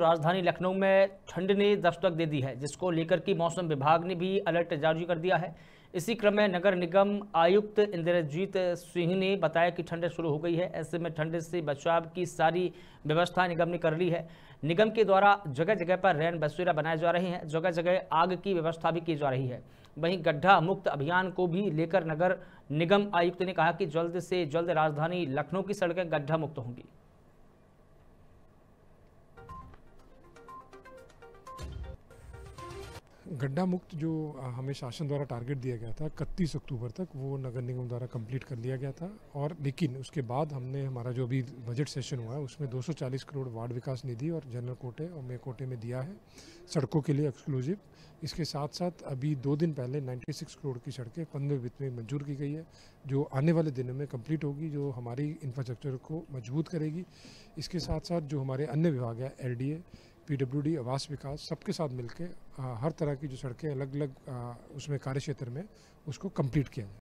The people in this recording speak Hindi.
राजधानी लखनऊ में ठंड ने दस्तक दे दी है जिसको लेकर की मौसम विभाग ने भी अलर्ट जारी कर दिया है इसी क्रम में नगर निगम आयुक्त इंद्रजीत सिंह ने बताया कि ठंड शुरू हो गई है ऐसे में ठंड से बचाव की सारी व्यवस्था निगम ने कर ली है निगम के द्वारा जगह जगह पर रैन बसेरा बनाए जा रहे हैं जगह जगह आग की व्यवस्था भी की जा रही है वहीं गड्ढा मुक्त अभियान को भी लेकर नगर निगम आयुक्त ने कहा कि जल्द से जल्द राजधानी लखनऊ की सड़कें गड्ढा मुक्त होंगी गड्ढा मुक्त जो हमें शासन द्वारा टारगेट दिया गया था इकतीस अक्टूबर तक वो नगर निगम द्वारा कंप्लीट कर लिया गया था और लेकिन उसके बाद हमने हमारा जो अभी बजट सेशन हुआ है उसमें 240 करोड़ वार्ड विकास निधि और जनरल कोटे और मे कोटे में दिया है सड़कों के लिए एक्सक्लूसिव इसके साथ साथ अभी दो दिन पहले नाइन्टी करोड़ की सड़कें पंद्रह वित्त में मंजूर की गई है जो आने वाले दिनों में कम्प्लीट होगी जो हमारी इंफ्रास्ट्रक्चर को मजबूत करेगी इसके साथ साथ जो हमारे अन्य विभाग है एल पीडब्ल्यूडी आवास विकास सबके साथ मिलकर हर तरह की जो सड़कें अलग अलग उसमें कार्य क्षेत्र में उसको कंप्लीट किया जाए